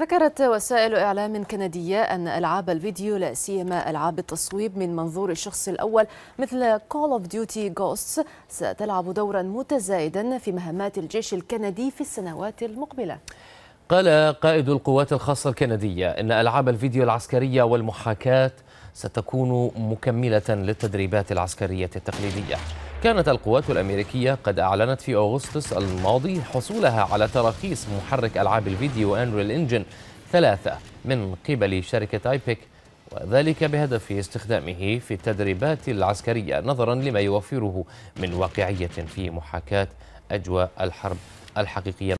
ذكرت وسائل إعلام كندية أن ألعاب الفيديو لا سيما ألعاب التصويب من منظور الشخص الأول مثل Call of Duty Ghosts ستلعب دورا متزايدا في مهمات الجيش الكندي في السنوات المقبلة قال قائد القوات الخاصة الكندية إن ألعاب الفيديو العسكرية والمحاكاة ستكون مكملة للتدريبات العسكرية التقليدية كانت القوات الأمريكية قد أعلنت في أغسطس الماضي حصولها على تراخيص محرك ألعاب الفيديو أنريل إنجن ثلاثة من قبل شركة آيبك وذلك بهدف استخدامه في التدريبات العسكرية نظرا لما يوفره من واقعية في محاكاة أجواء الحرب الحقيقية